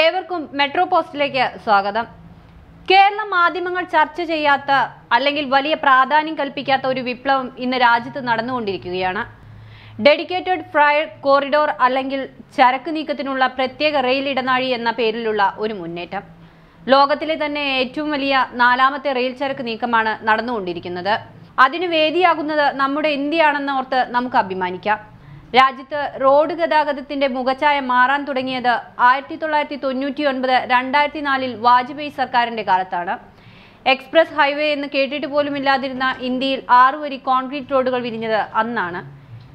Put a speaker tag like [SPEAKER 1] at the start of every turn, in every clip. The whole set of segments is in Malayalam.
[SPEAKER 1] ഏവർക്കും മെട്രോ പോസ്റ്റിലേക്ക് സ്വാഗതം കേരള മാധ്യമങ്ങൾ ചർച്ച ചെയ്യാത്ത അല്ലെങ്കിൽ വലിയ പ്രാധാന്യം കൽപ്പിക്കാത്ത ഒരു വിപ്ലവം ഇന്ന് രാജ്യത്ത് നടന്നുകൊണ്ടിരിക്കുകയാണ് ഡെഡിക്കേറ്റഡ് ഫ്രയർ കോറിഡോർ അല്ലെങ്കിൽ ചരക്ക് നീക്കത്തിനുള്ള പ്രത്യേക റെയിൽ ഇടനാഴി എന്ന പേരിലുള്ള ഒരു മുന്നേറ്റം ലോകത്തിലെ തന്നെ ഏറ്റവും വലിയ നാലാമത്തെ റെയിൽ ചരക്ക് നീക്കമാണ് നടന്നുകൊണ്ടിരിക്കുന്നത് അതിന് വേദിയാകുന്നത് നമ്മുടെ ഇന്ത്യയാണെന്ന് ഓർത്ത് നമുക്ക് അഭിമാനിക്കാം രാജ്യത്ത് റോഡ് ഗതാഗതത്തിന്റെ മുഖച്ഛായ മാറാൻ തുടങ്ങിയത് ആയിരത്തി തൊള്ളായിരത്തി തൊണ്ണൂറ്റി ഒൻപത് രണ്ടായിരത്തി നാലിൽ വാജ്പേയി സർക്കാരിന്റെ കാലത്താണ് എക്സ്പ്രസ് ഹൈവേ എന്ന് കേട്ടിട്ട് പോലും ഇല്ലാതിരുന്ന ഇന്ത്യയിൽ ആറുവരി കോൺക്രീറ്റ് റോഡുകൾ വിരിഞ്ഞത് അന്നാണ്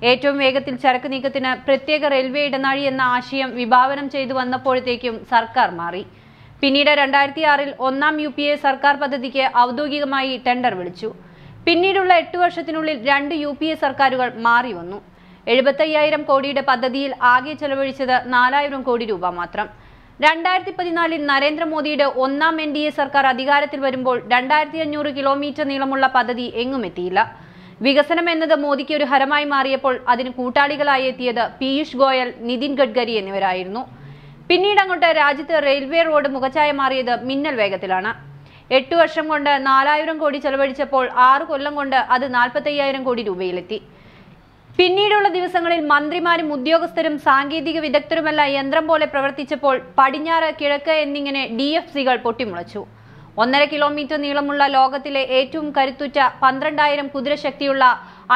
[SPEAKER 1] ഏറ്റവും വേഗത്തിൽ ചരക്ക് നീക്കത്തിന് പ്രത്യേക റെയിൽവേ ഇടനാഴി എന്ന ആശയം വിഭാവനം ചെയ്തു വന്നപ്പോഴത്തേക്കും സർക്കാർ മാറി പിന്നീട് രണ്ടായിരത്തി ആറിൽ ഒന്നാം യു പി എ സർക്കാർ പദ്ധതിക്ക് ഔദ്യോഗികമായി ടെൻഡർ വിളിച്ചു പിന്നീടുള്ള എട്ട് വർഷത്തിനുള്ളിൽ രണ്ട് യു സർക്കാരുകൾ മാറി വന്നു എഴുപത്തയ്യായിരം കോടിയുടെ പദ്ധതിയിൽ ആകെ ചെലവഴിച്ചത് നാലായിരം കോടി രൂപ മാത്രം രണ്ടായിരത്തി പതിനാലിൽ നരേന്ദ്രമോദിയുടെ ഒന്നാം എൻ ഡി എ സർക്കാർ അധികാരത്തിൽ വരുമ്പോൾ രണ്ടായിരത്തി അഞ്ഞൂറ് കിലോമീറ്റർ നീളമുള്ള പദ്ധതി എങ്ങും എത്തിയില്ല വികസനം എന്നത് മോദിക്ക് ഒരു ഹരമായി മാറിയപ്പോൾ അതിന് കൂട്ടാളികളായി എത്തിയത് പീയൂഷ് ഗോയൽ നിതിൻ ഗഡ്കരി എന്നിവരായിരുന്നു പിന്നീട് അങ്ങോട്ട് രാജ്യത്ത് റെയിൽവേ റോഡ് മുഖച്ഛായ മാറിയത് മിന്നൽ വേഗത്തിലാണ് എട്ടു വർഷം കൊണ്ട് നാലായിരം കോടി ചെലവഴിച്ചപ്പോൾ ആറ് കൊല്ലം കൊണ്ട് അത് നാൽപ്പത്തയ്യായിരം കോടി രൂപയിലെത്തി പിന്നീടുള്ള ദിവസങ്ങളിൽ മന്ത്രിമാരും ഉദ്യോഗസ്ഥരും സാങ്കേതിക വിദഗ്ധരുമല്ല യന്ത്രം പോലെ പ്രവർത്തിച്ചപ്പോൾ പടിഞ്ഞാറ് കിഴക്ക് എന്നിങ്ങനെ ഡി എഫ് സികൾ പൊട്ടിമുളച്ചു ഒന്നര കിലോമീറ്റർ നീളമുള്ള ലോകത്തിലെ ഏറ്റവും കരുത്തുറ്റ പന്ത്രണ്ടായിരം കുതിരശക്തിയുള്ള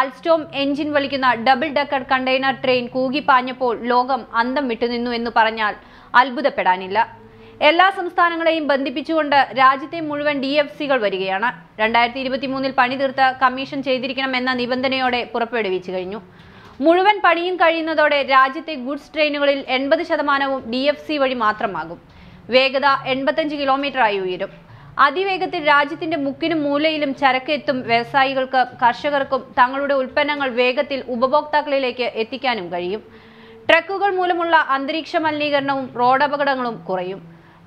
[SPEAKER 1] അൽസ്റ്റോം എഞ്ചിൻ വലിക്കുന്ന ഡബിൾ ഡക്കർ കണ്ടെയ്നർ ട്രെയിൻ കൂകിപ്പാഞ്ഞപ്പോൾ ലോകം അന്തം വിട്ടുനിന്നു എന്ന് പറഞ്ഞാൽ അത്ഭുതപ്പെടാനില്ല എല്ലാ സംസ്ഥാനങ്ങളെയും ബന്ധിപ്പിച്ചുകൊണ്ട് രാജ്യത്തെ മുഴുവൻ ഡി എഫ് സികൾ വരികയാണ് രണ്ടായിരത്തി ഇരുപത്തി മൂന്നിൽ പണി തീർത്ത് കമ്മീഷൻ ചെയ്തിരിക്കണം എന്ന നിബന്ധനയോടെ പുറപ്പെടുവിച്ചു കഴിഞ്ഞു മുഴുവൻ പണിയും കഴിയുന്നതോടെ രാജ്യത്തെ ഗുഡ്സ് ട്രെയിനുകളിൽ എൺപത് ശതമാനവും ഡി എഫ് സി വഴി മാത്രമാകും വേഗത എൺപത്തഞ്ച് കിലോമീറ്ററായി ഉയരും അതിവേഗത്തിൽ രാജ്യത്തിന്റെ മുക്കിനും മൂലയിലും എത്തും വ്യവസായികൾക്ക് കർഷകർക്കും തങ്ങളുടെ ഉൽപ്പന്നങ്ങൾ വേഗത്തിൽ ഉപഭോക്താക്കളിലേക്ക് എത്തിക്കാനും കഴിയും ട്രക്കുകൾ മൂലമുള്ള അന്തരീക്ഷ മലിനീകരണവും റോഡപകടങ്ങളും കുറയും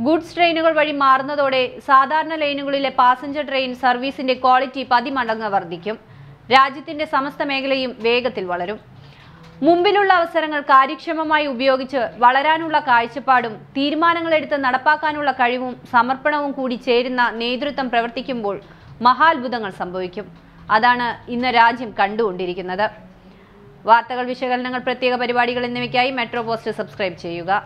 [SPEAKER 1] ഗുഡ്സ് ട്രെയിനുകൾ വഴി മാറുന്നതോടെ സാധാരണ ലൈനുകളിലെ പാസഞ്ചർ ട്രെയിൻ സർവീസിന്റെ ക്വാളിറ്റി പതിമടങ്ങ് വർദ്ധിക്കും രാജ്യത്തിന്റെ സമസ്ത മേഖലയും വേഗത്തിൽ വളരും മുമ്പിലുള്ള അവസരങ്ങൾ കാര്യക്ഷമമായി ഉപയോഗിച്ച് വളരാനുള്ള കാഴ്ചപ്പാടും തീരുമാനങ്ങളെടുത്ത് നടപ്പാക്കാനുള്ള കഴിവും സമർപ്പണവും കൂടി ചേരുന്ന നേതൃത്വം പ്രവർത്തിക്കുമ്പോൾ മഹാത്ഭുതങ്ങൾ സംഭവിക്കും അതാണ് ഇന്ന് രാജ്യം കണ്ടുകൊണ്ടിരിക്കുന്നത് വാർത്തകൾ വിശകലനങ്ങൾ പ്രത്യേക പരിപാടികൾ എന്നിവയ്ക്കായി മെട്രോ പോസ്റ്റ് സബ്സ്ക്രൈബ് ചെയ്യുക